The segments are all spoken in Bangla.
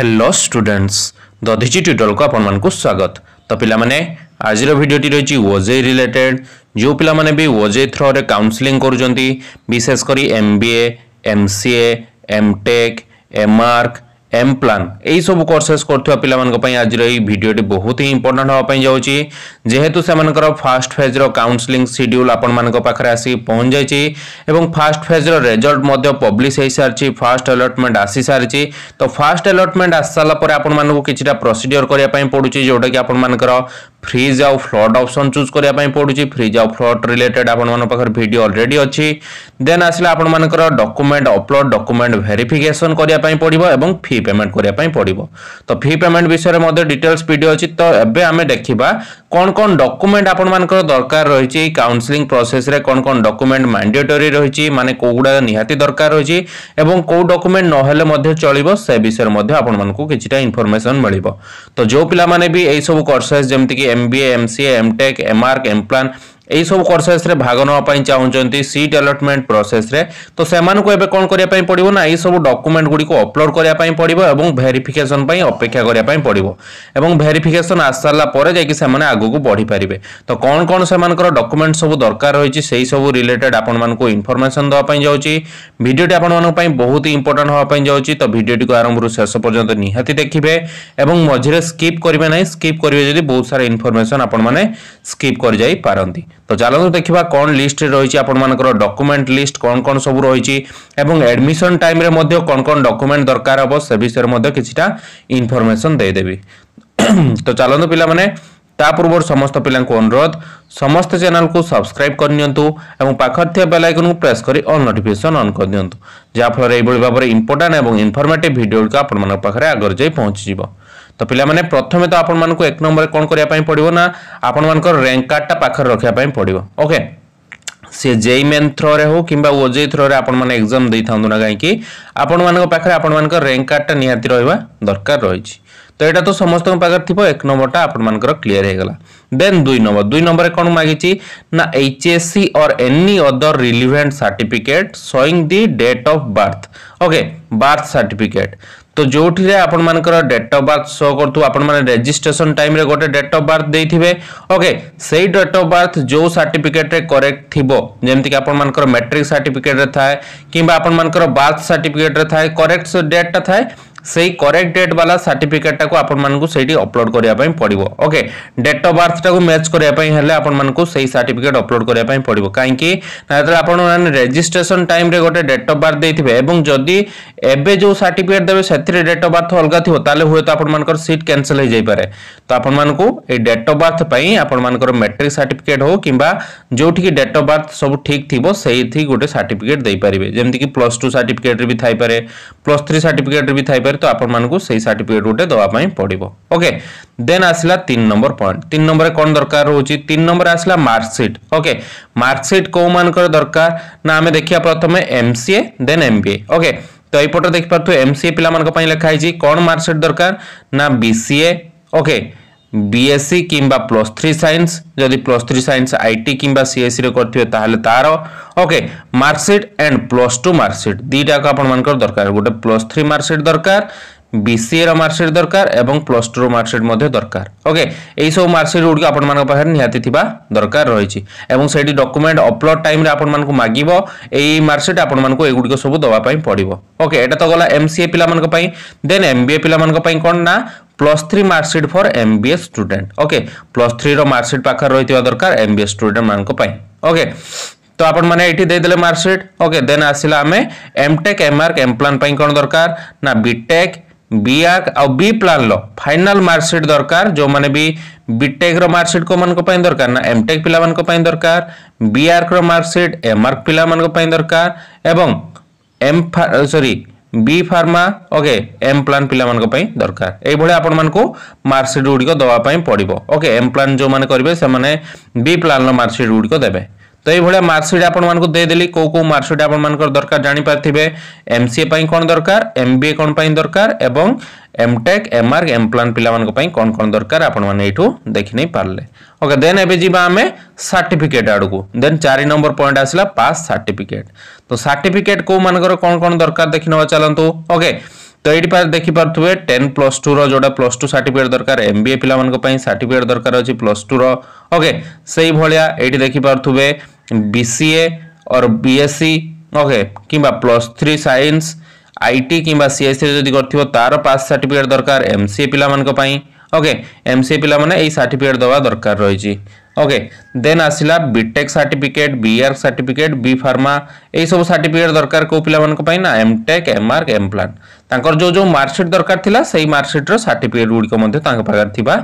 ହ୍ୟାଲୋ ଷ୍ଟୁଡେଣ୍ଟସ୍ ଦ ଧିଜି ଟ୍ୟୁଟୋରିଆଲକୁ ଆପଣମାନଙ୍କୁ ସ୍ୱାଗତ ତ ପିଲାମାନେ ଆଜିର ଭିଡ଼ିଓଟି ରହିଛି ଓଜେ ରିଲେଟେଡ୍ ଯେଉଁ ପିଲାମାନେ ବି ଓଜେ ଥ୍ରୋରେ କାଉନ୍ସିଲିଂ କରୁଛନ୍ତି ବିଶେଷ କରି M B A M C A M take M Arch M Plan এইসবু কোর্সেস করুবা পিলাপাই আজর এই ভিডিওটি বহুত হি ইম্পর্টাট হওয়া যাচ্ছি যেহেতু সে ফাষ্ট ফেজ্র কাউন্সেলিং সিড্যুল আপন পাখে আসি পৌঁছাইছি এবং ফাষ্ট ফেজ্র রেজল্ট পব্লিশ হয়ে সারিছি ফাষ্ট আলটমেন্ট আসি সারিছি তো ফাষ্ট আলটমেন্ট আসি সারা পরে আপনার কিছুটা প্রোসিডিওর করা পড়ুছি যেটা কি আপনার ফ্রিজ আউ ফ্লড অপসন চুজ করা পড়ুছি ফ্রিজ আউ ফ্লড রিলেটেড আপনার পাখে ভিডিও অলরেডি অছি দেন আসলে আপনার ডকুমেন্ট অপলোড ডকুমেন্ট ভেরিফিকেসন করা পড়ব এবং ফি পেমেন্ট করা পড়ব তো ফি পেমেন্ট বিষয়ে ডিটেলস ভিডিও অছি তো এবে আমি দেখিবা কোন কোন ডকুমেন্ট আপনার দরকার রয়েছে এই কাউন্সেলিং প্রসেসে কোন কোন ডকুমেন্ট ম্যান্ডেটরি রয়েছে মানে কোগুড়া নিহতি দরকার রয়েছে এবং কেউ ডকুমেন্ট নহলে মধ্যে চলব সে বিষয়ে আপনার কিছুটা ইনফরমেসন মিলব তো যে পিলা মানে বি এইসব কোর্সেস যেমিকি M B M C M Tech M Arch M Plan এইসব କୋର୍ସେସ୍ରେ ଭାଗ ନେବା ପାଇଁ ଚାହୁଁଛନ୍ତି ସିଟ୍ ଆଲଟମେଣ୍ଟ ପ୍ରୋସେସ୍ରେ ତ ସେମାନଙ୍କୁ ଏବେ କ'ଣ କରିବା ପାଇଁ ପଡ଼ିବ ନା ଏଇସବୁ ଡକୁମେଣ୍ଟ ଗୁଡ଼ିକୁ ଅପଲୋଡ଼ କରିବା ପାଇଁ ପଡ଼ିବ ଏବଂ ଭେରିଫିକେସନ୍ ପାଇଁ ଅପେକ୍ଷା କରିବା ପାଇଁ ପଡ଼ିବ ଏବଂ ଭେରିଫିକେସନ୍ ଆସିସାରିଲା ପରେ ଯାଇକି ସେମାନେ ଆଗକୁ ବଢ଼ିପାରିବେ ତ କ'ଣ କ'ଣ ସେମାନଙ୍କର ଡକୁମେଣ୍ଟ ସବୁ ଦରକାର ରହିଛି ସେଇ ସବୁ ରିଲେଟେଡ୍ ଆପଣମାନଙ୍କୁ ଇନଫର୍ମେସନ୍ ଦେବା ପାଇଁ ଯାଉଛି ଭିଡ଼ିଓଟି ଆପଣମାନଙ୍କ ପାଇଁ ବହୁତ ଇମ୍ପୋର୍ଟାଣ୍ଟ ହେବା ପାଇଁ ଯାଉଛି ତ ଭିଡ଼ିଓଟିକୁ ଆରମ୍ଭରୁ ଶେଷ ପର୍ଯ୍ୟନ୍ତ ନିହାତି ଦେଖିବେ ଏବଂ ମଝିରେ ସ୍କିପ୍ କରିବେ ନାହିଁ ସ୍କିପ୍ କରିବେ ଯଦି ବହୁତ ସାରା ଇନଫର୍ମେସନ୍ ଆପଣମାନେ ସ୍କିପ୍ କରିଯାଇପାରନ୍ତି তো ଚାଲନ୍ତୁ ଦେଖିବା କ'ଣ ଲିଷ୍ଟରେ ରହିଛି ଆପଣମାନଙ୍କର ଡକୁମେଣ୍ଟ ଲିଷ୍ଟ କ'ଣ କ'ଣ ସବୁ ରହିଛି ଏବଂ ଆଡ଼ମିସନ୍ ଟାଇମ୍ରେ ମଧ୍ୟ କ'ଣ କ'ଣ ଡକୁମେଣ୍ଟ ଦରକାର ହେବ ସେ ବିଷୟରେ ମଧ୍ୟ କିଛିଟା ଇନଫର୍ମେସନ୍ ଦେଇଦେବି ତ ଚାଲନ୍ତୁ ପିଲାମାନେ ତା ପୂର୍ବରୁ ସମସ୍ତ ପିଲାଙ୍କୁ ଅନୁରୋଧ ସମସ୍ତ ଚ୍ୟାନେଲକୁ ସବସ୍କ୍ରାଇବ୍ କରିନିଅନ୍ତୁ ଏବଂ ପାଖରେ ଥିବା ବେଲ୍ ଆଇକନ୍କୁ ପ୍ରେସ୍ କରି ଅଲ୍ ନୋଟିଫିକେସନ୍ ଅନ୍ କରିଦିଅନ୍ତୁ ଯାହାଫଳରେ ଏଇଭଳି ଭାବରେ ଇମ୍ପୋର୍ଟାଣ୍ଟ ଏବଂ ଇନଫର୍ମେଟିଭ୍ ଭିଡ଼ିଓ ଗୁଡ଼ିକ ଆପଣମାନଙ୍କ ପାଖରେ ଆଗରେ ଯାଇ ପହଞ୍ଚିଯିବ তো ପିଲାମାନେ ପ୍ରଥମେ ତ ଆପଣମାନଙ୍କୁ ଏକ ନମ୍ବରରେ କ'ଣ କରିବା ପାଇଁ ପଡ଼ିବ ନା ଆପଣମାନଙ୍କର ର୍ୟାଙ୍କ କାର୍ଡ଼ଟା ପାଖରେ ରଖିବା ପାଇଁ ପଡ଼ିବ ଓକେ ସେ ଜେଇ ମେନ୍ ଥ୍ରୋରେ ହେଉ କିମ୍ବା ଓଜେଇ ଥ୍ରୋରେ ଆପଣମାନେ ଏକ୍ଜାମ୍ ଦେଇଥାନ୍ତୁ ନା କାହିଁକି ଆପଣମାନଙ୍କ ପାଖରେ ଆପଣମାନଙ୍କ ର୍ୟାଙ୍କ କାର୍ଡ଼ଟା ନିହାତି ରହିବା ଦରକାର ରହିଛି ତ ଏଇଟା ତ ସମସ୍ତଙ୍କ ପାଖରେ ଥିବ ଏକ ନମ୍ବରଟା ଆପଣମାନଙ୍କର କ୍ଲିଅର ହେଇଗଲା ଦେନ୍ ଦୁଇ ନମ୍ବର ଦୁଇ ନମ୍ବରରେ କ'ଣ ମାଗିଛି ନା H S C or any other relevant certificate showing the date of birth okay birth certificate তো ଯେଉଁଠିରେ ଆପଣମାନଙ୍କର ଡେଟ୍ ଅଫ୍ ବାର୍ଥ ଶୋ କରୁଥିବ ଆପଣମାନେ ରେଜିଷ୍ଟ୍ରେସନ ଟାଇମ୍ରେ ଗୋଟେ ଡେଟ୍ ଅଫ୍ ବାର୍ଥ ଦେଇଥିବେ ଓକେ ସେଇ ଡେଟ୍ ଅଫ୍ ବାର୍ଥ ଯେଉଁ ସାର୍ଟିଫିକେଟ୍ରେ କରେକ୍ଟ ଥିବ ଯେମିତିକି ଆପଣମାନଙ୍କର ମେଟ୍ରିକ୍ ସାର୍ଟିଫିକେଟ୍ରେ ଥାଏ କିମ୍ବା ଆପଣମାନଙ୍କର ବାର୍ଥ ସାର୍ଟିଫିକେଟ୍ରେ ଥାଏ କରେକ୍ଟ ଡେଟ୍ଟା ଥାଏ से करेक्ट डेट वाला सार्टिफिकेट को आपठी अपलोड करने पड़ो ओके डेट अफ बर्थ टाक मैच करने आपई सार्टिफिकेट अपलोड करने पड़ो कहीं आपजिट्रेसन टाइम गोटे डेट अफ बार्थ देते हैं जदि एवं जो सार्टिफिकेट देते से डेट अफ बार्थ अलग थी तेल हूँ तो आपर सीट कैनसल हो जाए तो आपन ये डेट अफ बर्थ पर मेट्रिक सार्टिफिकेट हो कि जोटि डेट अफ बर्थ सब ठीक थी से गोटे सार्टिफिकेट देपारे जमीक प्लस टू सार्टिफिकेट भी थपे प्लस थ्री सार्टिफिकेट भी थपे দরকার তো আপনার সেই সার্টিফিকেট গোটে দেওয়া পড়ব ওকে দেন আসলা তিন নম্বর পয়েন্ট তিন নম্বরে কোণ দরকার রয়েছে তিন নম্বরে আসলা মার্কসিট ওকে মার্কসিট কেউ মানকর দরকার না আমি দেখিয়া প্রথমে এমসিএ দেন এমবিএ ওকে তো এইপটে দেখিপার এমসিএ পিলা লেখা হয়েছে কোণ মার্কসিট দরকার না বিসিএ ওকে okay. বিএসসি কিংবা প্লস থ্রি সাইন্স যদি প্লস থ্রি সাইন্স আইটি কিংবা সিএসসিরে করবে তাহলে তার okay marksheet and plus two marksheet দুইটাক আপনার দরকার গোটে প্লস থ্রি মার্কসিট দরকার বিসিএ মার্কসিট দরকার এবং প্লস টু মার্কসিট মধ্যে দরকার ওকে এইসব মার্কসিট গুড়ি আপনার পাখে নিহতি থাকা দরকার রয়েছে এবং সেইটি ডকুমেন্ট অপলোড টাইমে আপনার মাগিব এই মার্কসিট আপনার এগুড়ি সব দেওয়া পড়ব ওকে এটা তো গলা এমসিএ পিলা দেন এমবিএ পিলা কম না plus three marksheet for M B A student okay plus ଥ୍ରୀର ମାର୍କସିଟ୍ ପାଖରେ ରହିଥିବା ଦରକାର ଏମ୍ ବି ଏ ଷ୍ଟୁଡେଣ୍ଟମାନଙ୍କ ପାଇଁ ଓକେ তো আপন মানে এটি দেইদেলে মার্কশিট ওকে দেন আসিলা আমি এমটেক এমআর এমপ্লান পাই কোন দরকার না বিটেক বিআর আ বি প্লান ল ফাইনাল মার্কশিট দরকার যে মানে বি বিটেক র মার্কশিট কো মান কো পাই দরকার না এমটেক পিলা মান কো পাই দরকার বিআর র মার্কশিট এমআর পিলা মান কো পাই দরকার এবং M sorry B pharma okay M plan ପିଲାମାନଙ୍କ ପାଇଁ ଦରକାର ଏଇଭଳି ଆପଣମାନଙ୍କୁ ମାର୍କସିଟ୍ ଗୁଡ଼ିକ ଦେବା ପାଇଁ ପଡ଼ିବ ଓକେ ଏମ୍ ପ୍ଲାନ୍ ଯେଉଁମାନେ କରିବେ ସେମାନେ ବି ପ୍ଲାନ୍ର ମାର୍କସିଟ୍ ଗୁଡ଼ିକ ଦେବେ ତ ଏଇଭଳିଆ ମାର୍କସିଟ୍ ଆପଣମାନଙ୍କୁ ଦେଇଦେଲି କେଉଁ କେଉଁ ମାର୍କସିଟ୍ ଆପଣମାନଙ୍କର ଦରକାର ଜାଣିପାରିଥିବେ ଏମ୍ ସିଏ ପାଇଁ କ'ଣ ଦରକାର ଏମ୍ ବି ଏ କ'ଣ ପାଇଁ ଦରକାର ଏବଂ M take M arch M plan ପିଲାମାନଙ୍କ ପାଇଁ କ'ଣ କ'ଣ ଦରକାର ଆପଣମାନେ ଏଇଠୁ ଦେଖିନେଇ ପାରିଲେ ओके देन एम सार्टिफिकेट आड़ को देन चारि नंबर पॉइंट आसा पास सार्टिफिकेट तो सार्टिफिकेट कौ मान कौन कौन दरकार देखने चलतु ओके तो ये देखिपे टेन प्लस टू रो प्लस टू सार्टिफिकेट दरकार एम बी ए पी मैं सार्टिफिकेट दरकार अच्छे प्लस टू रके से भाया ये देखिपे बी सी ए और बी एस सी ओके कि plus three science I T कि सी एस सी जब कर पास सार्टिफिकेट दरकार एम सी ए पी ওকে এমসিএ পিলামানে এই সার্টিফিকেট দেওয়া দরকার রয়েছে ওকে দেন আসিলা BTech certificate BArch certificate B pharma এইসব সার্টিফিকেট দরকার কেউ পিলামানক পাই না এমটেক এমআর এমপ্লান তাঙ্কর যে যে মার্কসিট দরকার লা সেই মার্কসিট্র সার্টিফিকেট গুড়িক মধ্যে তাঙ্ক পাখে থিবা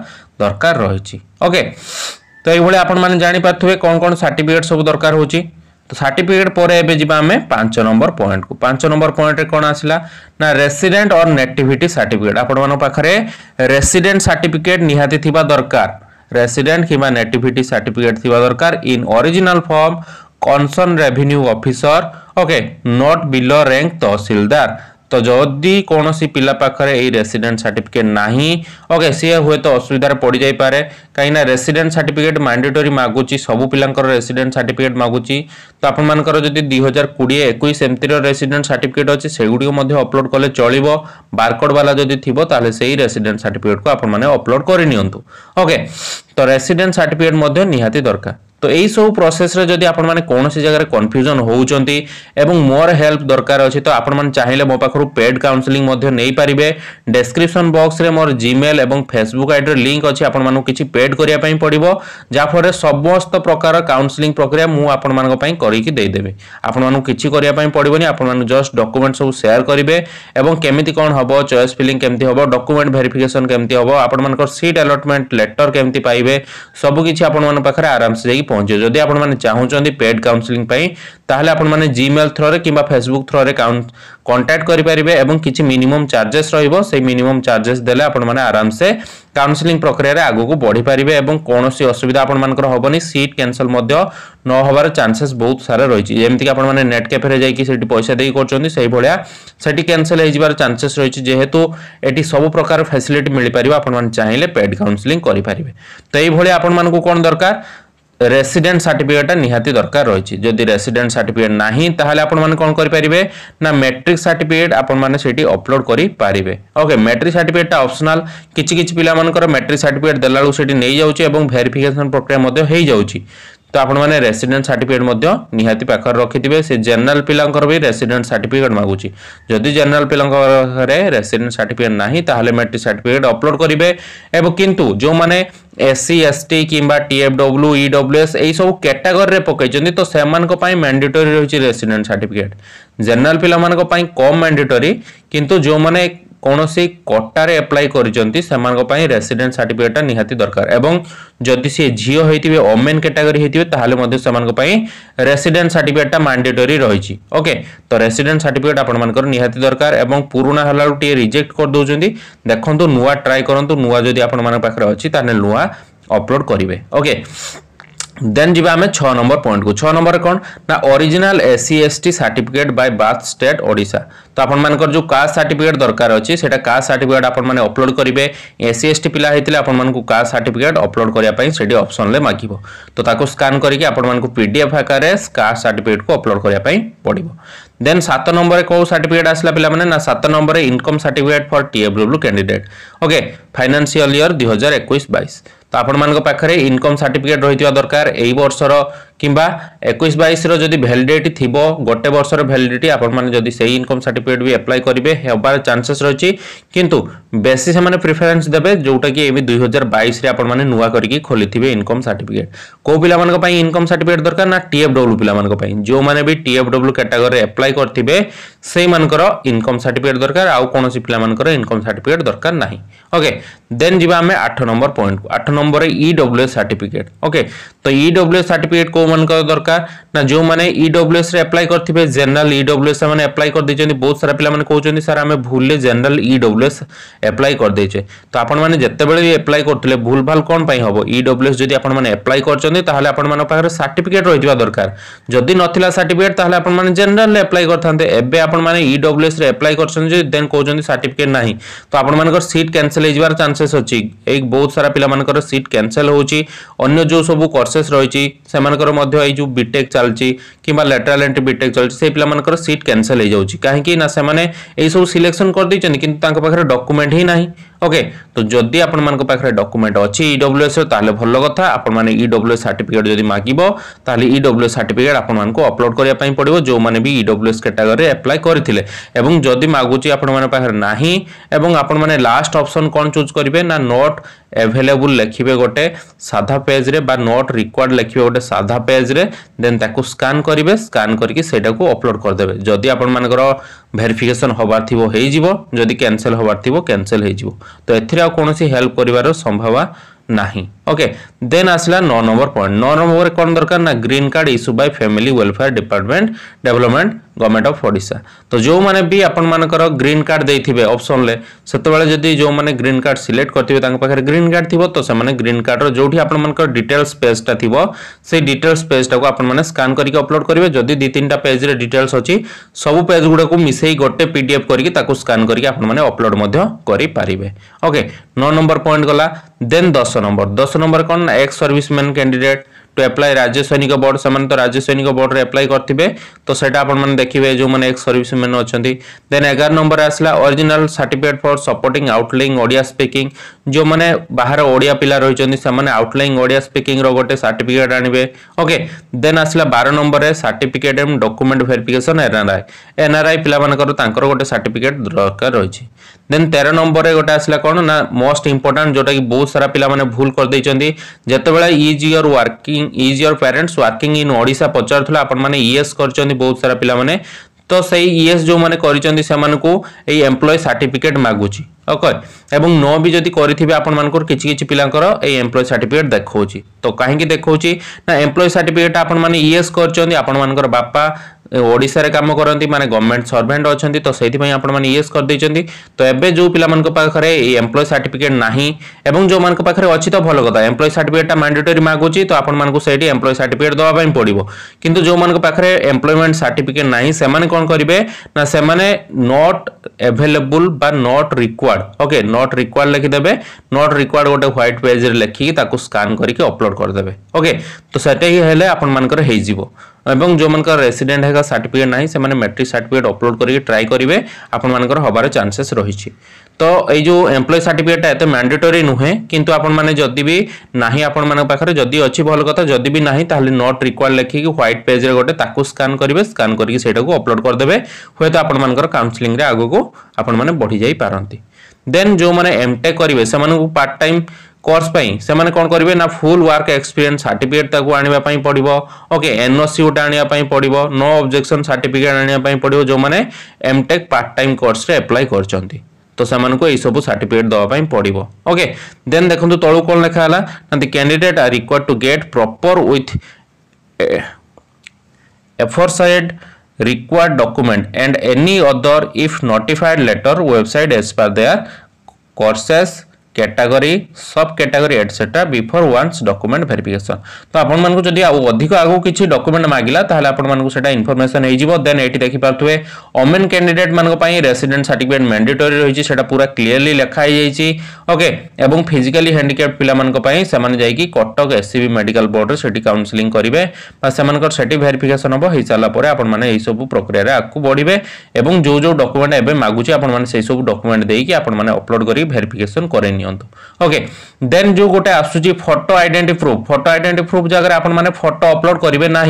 দরকার রয়েছে ওকে তো এইভাবে আপনার জাঁপারে কোণ কোণ সার্টিফিকেট সব দরকার হচ্ছে তো সার্টিফিকেট পরে এবে যা আমি পাঁচ নম্বর পয়েন্ট কু পাঁচ নম্বর পয়েন্টে কোণ আসলা না রেসিডেন্ট অর নেটিভিটি সার্টিফিকেট আপনার পাখে রেসিডেন্ট সার্টিফিকেট নিহাতি থিবা দরকার রেসিডেন্ট কিংবা নেটিভিটি সার্টিফিকেট থিবা দরকার in original form concern revenue officer okay not below rank tehsildar তো যদি কোণী পিলা পাখে এই রেসিডেন্ট সার্টিফিকেট না ওকে সি হুয়ে তো অসুবিধার পড়ি যাইপরে କାହିଁକିନା ରେସିଡେଣ୍ଟ ସାର୍ଟିଫିକେଟ୍ ମ୍ୟାଣ୍ଡେଟୋରୀ ମାଗୁଛି ସବୁ ପିଲାଙ୍କର ରେସିଡେଣ୍ଟ ସାର୍ଟିଫିକେଟ୍ ମାଗୁଛି ତ ଆପଣମାନଙ୍କର ଯଦି ଦୁଇ ହଜାର କୋଡ଼ିଏ ଏକୋଇଶ ଏମିତିର ରେସିଡେଣ୍ଟ ସାର୍ଟିଫିକେଟ୍ ଅଛି ସେଗୁଡ଼ିକୁ ମଧ୍ୟ ଅପଲୋଡ଼ କଲେ ଚଳିବ ବାରକୋଡ଼ବାଲା ଯଦି ଥିବ ତାହେଲେ ସେଇ ରେସିଡେଣ୍ଟ ସାର୍ଟିଫିକେଟ୍କୁ ଆପଣମାନେ ଅପଲୋଡ଼ କରିନିଅନ୍ତୁ ଓକେ ତ ରେସିଡେଣ୍ଟ ସାର୍ଟିଫିକେଟ୍ ମଧ୍ୟ ନିହାତି ଦରକାର ତ ଏଇସବୁ ପ୍ରୋସେସ୍ରେ ଯଦି ଆପଣମାନେ କୌଣସି ଜାଗାରେ କନଫ୍ୟୁଜନ୍ ହେଉଛନ୍ତି ଏବଂ ମୋର ହେଲ୍ପ ଦରକାର ଅଛି ତ ଆପଣମାନେ ଚାହିଁଲେ ମୋ ପାଖରୁ ପେଡ୍ କାଉନ୍ସେଲିଂ ମଧ୍ୟ ନେଇପାରିବେ ଡେସ୍କ୍ରିପସନ୍ ବକ୍ସରେ ମୋର ଜିମେଲ୍ ଏବଂ ଫେସବୁକ୍ ଆଇଡ଼ିର ଲିଙ୍କ୍ ଅଛି ଆପଣମାନଙ୍କୁ କିଛି ପେଡ୍ ରେଡ୍ କରିବା ପାଇଁ ପଡ଼ିବ ଯାହାଫଳରେ ସମସ୍ତ ପ୍ରକାର କାଉନସିଲିଂ ପ୍ରକ୍ରିୟା ମୁଁ ଆପଣମାନଙ୍କ ପାଇଁ କରିକି ଦେଇଦେବି ଆପଣମାନଙ୍କୁ କିଛି କରିବା ପାଇଁ ପଡ଼ିବନି ଆପଣମାନେ ଜଷ୍ଟ ଡକୁମେଣ୍ଟ ସବୁ ସେୟାର କରିବେ ଏବଂ କେମିତି କ'ଣ ହେବ ଚଏସ୍ ଫିଲିଂ କେମିତି ହେବ ଡକୁମେଣ୍ଟ ଭେରିଫିକେସନ୍ କେମିତି ହେବ ଆପଣମାନଙ୍କର ସିଟ୍ ଆଲଟମେଣ୍ଟ ଲେଟର୍ କେମିତି ପାଇବେ ସବୁକିଛି ଆପଣମାନଙ୍କ ପାଖରେ ଆରାମସେ ଯାଇକି ପହଞ୍ଚିବ ଯଦି ଆପଣମାନେ ଚାହୁଁଛନ୍ତି ପେଡ୍ କାଉନସିଲିଂ ପାଇଁ ତାହେଲେ ଆପଣମାନେ ଜିମେଲ୍ ଥ୍ରୋରେ କିମ୍ବା ଫେସବୁକ୍ ଥ୍ରୋରେ କଣ୍ଟାକ୍ଟ କରିପାରିବେ ଏବଂ କିଛି ମିନିମମ୍ ଚାର୍ଜେସ୍ ରହିବ ସେଇ ମିନିମମ୍ ଚାର୍ଜେସ୍ ଦେଲେ ଆପଣମାନେ ଆରାମସେ କାଉନସିଲିଂ ପ୍ରକ୍ରିୟାରେ ଆଗକୁ ବଢ଼ିପାରିବେ ଏବଂ କୌଣସି ଅସୁବିଧା ଆପଣମାନଙ୍କର ହେବନି ସିଟ୍ କ୍ୟାନସଲ୍ ମଧ୍ୟ ନ ହେବାର ଚାନ୍ସେସ୍ ବହୁତ ସାରା ରହିଛି ଯେମିତିକି ଆପଣମାନେ ନେଟ୍ କ୍ୟାଫେରେ ଯାଇକି ସେଠି ପଇସା ଦେଇକି କରୁଛନ୍ତି ସେଇଭଳିଆ ସେଠି କ୍ୟାନସଲ୍ ହେଇଯିବାର ଚାନ୍ସେସ୍ ରହିଛି ଯେହେତୁ ଏଠି ସବୁ ପ୍ରକାର ଫ୍ୟାସିଲିଟି ମିଳିପାରିବ ଆପଣମାନେ ଚାହିଁଲେ ପେଡ୍ କାଉନସିଲିଂ କରିପାରିବେ ତ ଏଇଭଳି ଆପଣମାନଙ୍କୁ କ'ଣ ଦରକାର ରେସିଡେଣ୍ଟ ସାର୍ଟିଫିକେଟ୍ଟା ନିହାତି ଦରକାର ରହିଛି ଯଦି ରେସିଡେଣ୍ଟ ସାର୍ଟିଫିକେଟ୍ ନାହିଁ ତାହେଲେ ଆପଣମାନେ କ'ଣ କରିପାରିବେ ନା ମେଟ୍ରିକ୍ ସାର୍ଟିଫିକେଟ୍ ଆପଣମାନେ ସେଇଠି ଅପଲୋଡ଼ କରିପାରିବେ ଓକେ ମେଟ୍ରିକ୍ ସାର୍ଟିଫିକେଟ୍ଟା ଅପସନାଲ୍ କିଛି କିଛି ପିଲାମାନଙ୍କର ମେଟ୍ରିକ୍ ସାର୍ଟିଫିକେଟ୍ ଦେଲାବେଳକୁ ସେଇଠି ନେଇଯାଉଛି ଏବଂ ଭେରିଫିକେସନ୍ ପ୍ରକ୍ରିୟା ମଧ୍ୟ ହେଇଯାଉଛି তো ଆପଣମାନେ ରେସିଡେଣ୍ଟ ସାର୍ଟିଫିକେଟ୍ ମଧ୍ୟ ନିହାତି ପାଖରେ ରଖିଥିବେ ସେ ଜେନେରାଲ ପିଲାଙ୍କର ବି ରେସିଡେଣ୍ଟ ସାର୍ଟିଫିକେଟ୍ ମାଗୁଛି ଯଦି ଜେନେରାଲ ପିଲାଙ୍କ ପାଖରେ ରେସିଡେଣ୍ଟ ସାର୍ଟିଫିକେଟ୍ ନାହିଁ ତାହେଲେ ମେଟ୍ରିକ୍ ସାର୍ଟିଫିକେଟ୍ ଅପଲୋଡ଼ କରିବେ ଏବଂ କିନ୍ତୁ ଯେଉଁମାନେ এসসি এসটি কিংবা টিএফডব্লু ইডব্লুএস এইসব ক্যাটাগরিরে পকাইছেন তো সেমানকাই ম্যান্ডেটরি রয়েছে রেসিডেন্ট সার্টিফিকেট জেনারেল পিলামানকাই কম ম্যান্ডেটরি কিন্তু যে କୌଣସି କଟାରେ ଆପ୍ଲାଏ କରିଛନ୍ତି ସେମାନଙ୍କ ପାଇଁ ରେସିଡେଣ୍ଟ ସାର୍ଟିଫିକେଟଟା ନିହାତି ଦରକାର ଏବଂ ଯଦି ସିଏ ଝିଅ ହେଇଥିବେ ଓମେନ୍ କାଟାଗୋରୀ ହେଇଥିବେ ତାହେଲେ ମଧ୍ୟ ସେମାନଙ୍କ ପାଇଁ ରେସିଡେଣ୍ଟ ସାର୍ଟିଫିକେଟଟା ମାଣ୍ଡେଟୋରୀ ରହିଛି ଓକେ ତ ରେସିଡେଣ୍ଟ ସାର୍ଟିଫିକେଟ ଆପଣମାନଙ୍କର ନିହାତି ଦରକାର ଏବଂ ପୁରୁଣା ହେଲାରୁ ଟିକେ ରିଜେକ୍ଟ କରିଦେଉଛନ୍ତି ଦେଖନ୍ତୁ ନୂଆ ଟ୍ରାଏ କରନ୍ତୁ ନୂଆ ଯଦି ଆପଣମାନଙ୍କ ପାଖରେ ଅଛି ତାହେଲେ ନୂଆ ଅପଲୋଡ଼ କରିବେ ଓକେ ଦେନ୍ ଯିବା ଆମେ ଛଅ ନମ୍ବର ପଏଣ୍ଟକୁ ଛଅ ନମ୍ବର କ'ଣ ନା original S C S T certificate by birth state Odisha ତ ଆପଣମାନଙ୍କର ଯେଉଁ କାଷ୍ଟ ସାର୍ଟିଫିକେଟ୍ ଦରକାର ଅଛି ସେଇଟା କାଷ୍ଟ ସାର୍ଟିଫିକେଟ୍ ଆପଣମାନେ ଅପଲୋଡ଼ କରିବେ ଏସ୍ ସି ଏସ୍ ଟି ପିଲା ହେଇଥିଲେ ଆପଣମାନଙ୍କୁ କାଷ୍ଟ ସାର୍ଟିଫିକେଟ୍ ଅପଲୋଡ଼ କରିବା ପାଇଁ ସେଠି ଅପସନ୍ରେ ମାଗିବ ତ ତାକୁ ସ୍କାନ୍ କରିକି ଆପଣମାନଙ୍କୁ ପି ଡି ଏଫ୍ ଆକାରରେ କାଷ୍ଟ ସାର୍ଟିଫିକେଟ୍କୁ ଅପଲୋଡ଼ କରିବା ପାଇଁ ପଡ଼ିବ ଦେନ୍ ସାତ ନମ୍ବରରେ କେଉଁ ସାର୍ଟିଫିକେଟ୍ ଆସିଲା ପିଲାମାନେ ନା ସାତ ନମ୍ବରରେ ଇନକମ୍ ସାର୍ଟିଫିକେଟ୍ ଫର୍ ଟି ଏବ୍ଲୁ କ୍ୟାଣ୍ଡିଡେଟ୍ ଓକେ ଫାଇନାନ୍ସିଆଲ ଇୟର୍ ଦୁଇ ହଜାର ଏକୋଇଶ ବାଇଶ ଆପଣମାନଙ୍କ ପାଖରେ ଇନକମ୍ ସାର୍ଟିଫିକେଟ୍ ରହିଥିବା ଦରକାର ଏହି ବର୍ଷର কিংবা একুশ বাইশর যদি ভ্যালিডিটি থিব গোটে বর্ষর ভ্যালিডিটি আপনার যদি সেই ইনকম সার্টিফিকেট বি আপ্লাই করবে হবার চান্সেস রয়েছে কিন্তু বেশি সে প্রিফরেন্স দেবে যেটাকি এমনি দুই হাজার বাইশে আপনার নূয়া করি খোলিথে ইনকম সার্টিফিকেট কেউ পিলা ইনকম সার্টিফিকেট দরকার না টিএফডব্লু পিলা যে বি টিএফডব্লু ক্যাটাগরি আপ্লাই করবে সেই ইনকম সার্টিফিকেট দরকার আউ কোণী পিলা ইনকম সার্টিফিকেট দরকার না ওকে দেন যা আমি আট নম্বর পয়েন্ট আট নম্বরে ইডব্লুএস সার্টিফিকেট ওকে তো ইডব্লুএস সার্টিফিকেট কেউ ଯେଉଁମାନଙ୍କର ଦରକାର ନା ଯେଉଁମାନେ ଇଡବ୍ଲ୍ୟୁଏସ୍ ରେ ଆପ୍ଲାଏ କରିଥିବେ ଜେନେରାଲ ଇଡବ୍ଲ୍ୟୁଏସ୍ ସେମାନେ ଆପ୍ଲାଏ କରିଦେଇଛନ୍ତି ବହୁତ ସାରା ପିଲାମାନେ କହୁଛନ୍ତି ସାର୍ ଆମେ ଭୁଲରେ ଜେନେରାଲ ଇଡବ୍ଲ୍ୟୁଏସ୍ ଆପ୍ଲାଏ କରିଦେଇଛେ ତ ଆପଣମାନେ ଯେତେବେଳେ ବି ଆପ୍ଲାଏ କରୁଥିଲେ ଭୁଲ ଭାଲ କ'ଣ ପାଇଁ ହେବ ଇଡବ୍ଲ୍ୟୁଏସ୍ ଯଦି ଆପଣମାନେ ଆପ୍ଲାଏ କରିଛନ୍ତି ତାହେଲେ ଆପଣମାନଙ୍କ ପାଖରେ ସାର୍ଟିଫିକେଟ୍ ରହିଥିବା ଦରକାର ଯଦି ନଥିଲା ସାର୍ଟିଫିକେଟ୍ ତାହେଲେ ଆପଣମାନେ ଜେନେରାଲରେ ଆପ୍ଲାଏ କରିଥାନ୍ତେ ଏବେ ଆପଣମାନେ ଇଡବ୍ଲ୍ୟୁଏସ୍ ରେ ଆପ୍ଲାଏ କରିଛନ୍ତି ଦେନ୍ କହୁଛନ୍ତି ସାର୍ଟିଫିକେଟ୍ ନାହିଁ ତ ଆପଣମାନଙ୍କର ସିଟ୍ କ୍ୟାନସେଲ୍ ହେଇଯିବାର ଚାନ୍ସେସ୍ ଅଛି ଏଇ ବହୁତ ସାରା ପିଲାମାନଙ୍କର ସିଟ୍ କ୍ୟାନସେଲ୍ ହେଉଛି ଅନ୍ୟ ଯେଉଁ ସବୁ କୋର୍ସେସ୍ ରହିଛି ସେମାନଙ୍କର ମଧ୍ୟ ଏଇ ଯେଉଁ ବିଟେକ୍ ଚାଲିଛି କିମ୍ବା ଲେଟରାଲ୍ ଏଣ୍ଟ୍ରି ବିଟେକ୍ ଚାଲିଛି ସେଇ ପିଲାମାନଙ୍କର ସିଟ୍ କ୍ୟାନସଲ୍ ହେଇଯାଉଛି କାହିଁକି ନା ସେମାନେ ଏଇସବୁ ସିଲେକ୍ସନ୍ କରିଦେଇଛନ୍ତି କିନ୍ତୁ ତାଙ୍କ ପାଖରେ ଡକୁମେଣ୍ଟ ହିଁ ନାହିଁ ওকে তো যদি আপনার পাখে ডকুমেন্ট অছি ইডব্লুএস তাহলে ভাল কথা আপনার ইডব্লুএস সার্টিফিকেট যদি মাগব তাহলে ইডব্লুএস সার্টিফিকেট আপনার অপলোড করা পড়ব যে বি ইডব্লুএস ক্যাটাগরি আপ্লাই করে এবং যদি মাগুচি আপনার পাখে না এবং আপনার লাস্ট অপসন কোণ চুজ করবে না নট এভেলেবল লেখবে গোটে সাধা পেজ্রে বা নট রিকোয়ার্ড লেখবে গোটে সাধা পেজ্রে দেন তাকে স্কান করবে স্কান করি সেইটা অপলোড করেদেবে যদি আপনার ভেরিফিকেসন হবার থিব হয়েযিব যদি ক্যানসেল হবার থিব ক্যানসেল হয়েযিব তো এর কোণী হেল্প করিবার সম্ভাবনা ନାହିଁ ওকে দেন আসলা ন নম্বর পয়েন্ট ন নম্বরে কোন দরকার না green card issue by family welfare department development government of Odisha তো যেউমানে বি আপনার গ্রিন কার্ড দিয়ে অপসনলে সেতবে যদি যে গ্রিন কার্ড সিলেক্ট করতে তাঁর পাখে গ্রিন কার্ড থাকবে তো সে গ্রিন কার্ডর যেটি আপনার ডিটেলস পেজটা থাকবে সেই ডিটেলস পেজটা আপনার স্কান করি অপলোড করবে যদি দুই তিনটা পেজরে ডিটেলস অছি সবু পেজ গুড়া মিশাই গোটে পিডিএফ করি তাকে স্কান করি আপনার অপলোড করে পারে ওকে ন নম্বর পয়েন্ট গলা দেন দশ নম্বর দশ नंबर कौन ex serviceman candidate to apply Rajya Sainik board সে রাজ্য সৈনিক বোর্ডরে আপ্লাই করতে তো সেটা আপনার দেখবে যে এক্স সর্ভিস ম্যান অনেক দেন এগার নম্বর আসলা original certificate for supporting outlying Odia speaking যে বাহার ওড়িয়া পিলা রয়েছেন সে আউটলাইং ওড়িয়া স্পিকিং গোটে সার্টিফিকেট আনবে ওকে দেন আসলা বার নম্বরের সার্টিফিকেট এবং ডকুমেন্ট ভেরিফিকেসন এনআরআই এনআরআই পিলা মানকর তাঁকর গোটে সার্টিফিকেট দরকার রয়েছে দেন তের নম্বরের গোটে আসলা কোণ না মোস্ট ইম্পর্টাট যেটা কি বহু সারা পিলা মানে ভুল করে যেতবে is your working working is your parents working in odisha ପଚାରୁଥିଲା ଆପଣମାନେ yes କରିଛନ୍ତି ବହୁତ ସାରା ପିଲାମାନେ ତ ସେଇ ଇଏସ୍ ଯେଉଁମାନେ କରିଛନ୍ତି ସେମାନଙ୍କୁ ଏଇ ଏମ୍ପ୍ଲୟ ସାର୍ଟିଫିକେଟ୍ ମାଗୁଛି ଓକେ ଏବଂ ନ ବି ଯଦି କରିଥିବେ ଆପଣମାନଙ୍କର କିଛି କିଛି ପିଲାଙ୍କର ଏଇ ଏମ୍ପ୍ଲୟ ସାର୍ଟିଫିକେଟ୍ ଦେଖାଉଛି ତ କାହିଁକି ଦେଖାଉଛି ନା ଏମ୍ପ୍ଲୟ ସାର୍ଟିଫିକେଟ୍ ଆପଣମାନେ ଇଏସ୍ କରିଛନ୍ତି ଆପଣମାନଙ୍କର ବାପା ଓଡ଼ିଶାରେ କାମ କରନ୍ତି ମାନେ ଗଭର୍ଣ୍ଣମେଣ୍ଟ ସର୍ଭେଣ୍ଟ ଅଛନ୍ତି ତ ସେଇଥିପାଇଁ ଆପଣମାନେ ଇଏସ୍ କରିଦେଇଛନ୍ତି ତ ଏବେ ଯେଉଁ ପିଲାମାନଙ୍କ ପାଖରେ ଏଇ ଏମ୍ପ୍ଲୟ ସାର୍ଟିଫିକେଟ୍ ନାହିଁ ଏବଂ ଯେଉଁମାନଙ୍କ ପାଖରେ ଅଛି ତ ଭଲ କଥା ଏମ୍ପ୍ଲୟ ସାର୍ଟିଫିକେଟ୍ଟା ମ୍ୟାଣ୍ଡେଟୋରୀ ମାଗୁଛି ତ ଆପଣମାନଙ୍କୁ ସେଇଠି ଏମ୍ପ୍ଲୟ ସାର୍ଟିଫିକେଟ୍ ଦେବା ପାଇଁ ପଡ଼ିବ କିନ୍ତୁ ଯେଉଁମାନଙ୍କ ପାଖରେ ଏମ୍ପ୍ଲୟମେଣ୍ଟ ସାର୍ଟିଫିକେଟ୍ ନାହିଁ ସେମାନେ କ'ଣ କରିବେ ନା ସେମାନେ ନଟ୍ ଆଭେଲେବୁଲ୍ ବା not required okay not required ଲେଖିଦେବେ ନଟ୍ ରିକ୍ୱାର୍ଡ ଗୋଟେ ହ୍ୱାଇଟ୍ ପେଜ୍ରେ ଲେଖିକି ତାକୁ ସ୍କାନ୍ କରିକି ଅପଲୋଡ଼ କରିଦେବେ ଓକେ ତ ସେଟା ହିଁ ହେଲେ ଆପଣମାନଙ୍କର ହେଇଯିବ এবং ଯେଉଁମାନଙ୍କର ରେସିଡେଣ୍ଟ ହେକା ସାର୍ଟିଫିକେଟ୍ ନାହିଁ ସେମାନେ ମେଟ୍ରିକ୍ ସାର୍ଟିଫିକେଟ୍ ଅପଲୋଡ଼ କରିକି ଟ୍ରାଏ କରିବେ ଆପଣମାନଙ୍କର ହେବାର ଚାନ୍ସେସ୍ ରହିଛି ତ ଏଇ ଯେଉଁ ଏମ୍ପ୍ଲୟ ସାର୍ଟିଫିକେଟ୍ଟା ଏତେ ମ୍ୟାଣ୍ଡେଟୋରୀ ନୁହେଁ କିନ୍ତୁ ଆପଣମାନେ ଯଦି ବି ନାହିଁ ଆପଣମାନଙ୍କ ପାଖରେ ଯଦି ଅଛି ଭଲ କଥା ଯଦି ବି ନାହିଁ ତାହେଲେ ନଟ୍ ରିକ୍ୱାର୍ଡ଼ ଲେଖିକି ହ୍ୱାଇଟ୍ ପେଜ୍ରେ ଗୋଟେ ତାକୁ ସ୍କାନ୍ କରିବେ ସ୍କାନ୍ କରିକି ସେଇଟାକୁ ଅପଲୋଡ଼ କରିଦେବେ ହୁଏତ ଆପଣମାନଙ୍କର କାଉନ୍ସିଲିଂରେ ଆଗକୁ ଆପଣମାନେ ବଢ଼ିଯାଇପାରନ୍ତି ଦେନ୍ ଯେଉଁମାନେ ଏମ୍ଟେକ୍ କରିବେ ସେମାନଙ୍କୁ ପାର୍ଟ ଟାଇମ୍ কোর্স পাই সেমানে কোন করিবে না ফুল ওয়ার্ক এক্সপিরিয়েন্স সার্টিফিকেট তাকে আনিবা পাই পড়িব ওকে এনওসি গোটে আনিবা পাই পড়িব নো অবজেকশন সার্টিফিকেট আনিবা পাই পড়িব যোমানে এমটেক পার্ট টাইম কোর্সরে আপ্লাই করছন্তি তো সেমানকু এই সব সার্টিফিকেট দেওয়া পাই পড়িব ওকে দেন দেখুন তলু কোন লেখা হলা না the candidate are required to get proper with aforesaid required document and any other if notified letter website as per their courses category সব category etcetera before once document verification তো আপনার যদি অধিক আগুক কিছু ডকুমেন্ট মাগিলা তাহলে আপনার সেটা ইনফরমেসন হয়ে দেন এটি দেখিপারে ওমেন ক্যান্ডিডেট মানুষ রেসিডেন্ট সার্টিফিকেট ম্যান্ডেটোরি রয়েছে সেটা পুরা ক্লিয়ারলি লেখা হয়ে ওকে এবং ফিজিক্যালি হ্যান্ডিক্যাপ পিলামানঙ্কাই সেমানে যাইকি কটক এসসিবি মেডিকাল বোর্ডরে সেটি কাউন্সেলিং করিবে বা সেমানকর সেটি ভেরিফিকেসন হব হয়ে সারা পরে আপনার এইসব প্রক্রিয়ার আগু বড়বে এবং যে যে ডকুমেন্ট এবে মাগুছে আপনার সেইসব ডকুমেন্ট দিয়ে আপনার অপলোড করি ভেরিফিকেসন করে নিও देन जो गोटे आसूस फटो आईडेट प्रूफ फटो आईडेट प्रूफ जगह आपने फटो अपलोड करेंगे ना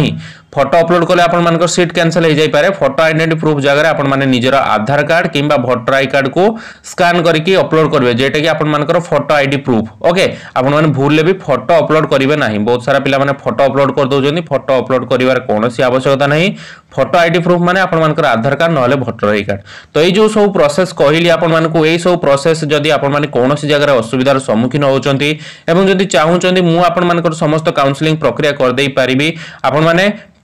फटो अपलोड कले आपर सीट कैनसल होपे फटो आईडेट प्रूफ जगह आपर आधार कार्ड कि भोटर आई कार्ड को स्कान करके अपलोड करेंगे जेटा कि आपर फटो आईडी प्रूफ ओके आपने भूल भी फटो अपलोड करेंगे ना बहुत सारा पिला फटो अपलोड कर करदे फटो अपलोड करार कौन आवश्यकता नहीं ফটো আইডি প্রুফ মানে আপনার আধার কার্ড নহলে ভোটর আই কার্ড তো এই যে সব প্রসেস কহিলি আপনার এই সব প্রসেস যদি আপনার কৌশি জায়গার অসুবিধার সম্মুখীন হচ্ছেন এবং যদি চাহুমান আপনার সমস্ত কাউন্সেলিং প্রক্রিয়া করে পারি আপনার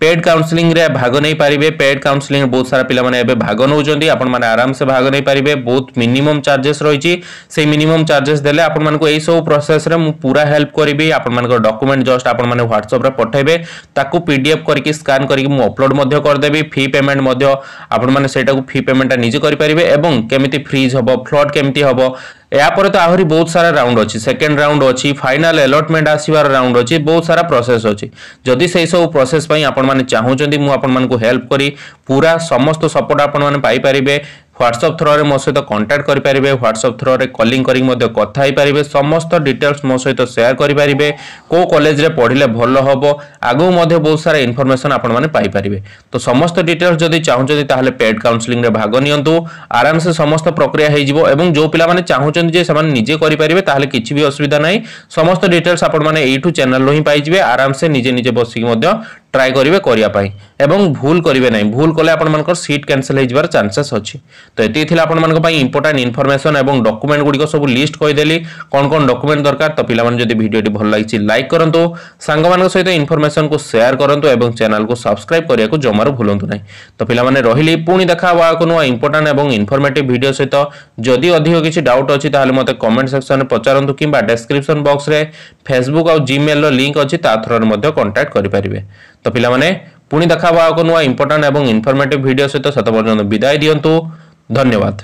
পেড কাউন্সেলিংরে ভাগ নেইপারে পেড কাউন্সেলিং বহুত সারা পিলা মানে এবে ভাগ নৌকর আপনার আরামসে ভাগ নেইপারে বহুত মিনিমম চার্জেস রয়েছে সেই মিনিমম চার্জেস দেলে আপনার এইসব প্রসেসরে মু পুরা হেল্প করবি আপনার ডকুমেন্ট জস্ট আপনার হোয়াটসঅ্যাপে পঠাইবে তাকে পিডিএফ করি স্কান করি মু অপলোড করেদেবি ফি পেমেন্ট আপনার সেইটা ফি পেমেন্টটা নিজে করে পারে এবং কেমিতি ফ্রিজ হব ফ্লড কেমিতি হব ଏହାପରେ ତ ଆହୁରି ବହୁତ ସାରା ରାଉଣ୍ଡ ଅଛି ସେକେଣ୍ଡ ରାଉଣ୍ଡ ଅଛି ଫାଇନାଲ ଆଲଟମେଣ୍ଟ ଆସିବାର ରାଉଣ୍ଡ ଅଛି ବହୁତ ସାରା ପ୍ରୋସେସ୍ ଅଛି ଯଦି ସେହିସବୁ ପ୍ରୋସେସ୍ ପାଇଁ ଆପଣମାନେ ଚାହୁଁଛନ୍ତି ମୁଁ ଆପଣମାନଙ୍କୁ ହେଲ୍ପ କରି ପୁରା ସମସ୍ତ ସପୋର୍ଟ ଆପଣମାନେ ପାଇପାରିବେ হোয়াটসঅপ থ্রোরে মো সহ কন্টাক্ট করে হোয়াটসঅপ থ্রোরে কলিং করি কথা হয়ে সমস্ত ডিটেলস মো সহ সেয়ার করে কেউ কলেজে পড়লে ভাল হব আগু বহু সারা ইনফরমেসন আপনার পাইপারে তো সমস্ত ডিটেলস যদি চাহুমান তাহলে পেড কাউন্সেলিং ভাগ নিয়ন্তু আরামসে সমস্ত প্রক্রিয়া হয়ে যাব এবং যে পিলামানে চাহুমান যে সে নিজে করে তাহলে কিছু বি অসুবিধা নাই সমস্ত ডিটেলস আপনার এইটু চ্যানেল হি পাইবে আরামসে নিজে নিজে বসিকি ট্রাই করবে করা এবং ভুল করবে না ভুল কলে আপনার সিট ক্যানসেল হয়ে যাওয়ার চান্সেস অছি তো এটি লা আপনার ইম্পর্টাট ইনফরমেসন এবং ডকুমেন্ট গুড়ি সব লিষ্ট কইদেলি কোণ কোণ ডকুমেন্ট দরকার তো পিলামানে যদি ভিডিওটি ভাল লাগিছে লাইক করতু সাঙ্গ সহিত ইনফরমেসন কু সেয়ার করতু এবং চ্যানেল কু সবসক্রাইব করা জমার ভুলতু না তো পিলামানে রহলি পুনি দেখা হওয়া এক নূয়া ইম্পর্টাট এবং ইনফরমেটিভ ভিডিও সহিত যদি অধিক কিছু ডাউট অছি তাহলে মতো কমেন্ট সেকশনে পচারতু কিংবা ডেসক্রিপশন বক্সরে ফেসবুক আউ জিমেল লিঙ্ক অছি তা থ্রুরে কন্টাক্ট করে ତ ପିଲାମାନେ ପୁଣି ଦେଖା ହେବ ଆଉ ଏକ ନୂଆ ଇମ୍ପୋର୍ଟାଣ୍ଟ ଏବଂ ଇନଫର୍ମେଟିଭ୍ ଭିଡ଼ିଓ ସହିତ ସେତେ ପର୍ଯ୍ୟନ୍ତ ବିଦାୟ ଦିଅନ୍ତୁ ଧନ୍ୟବାଦ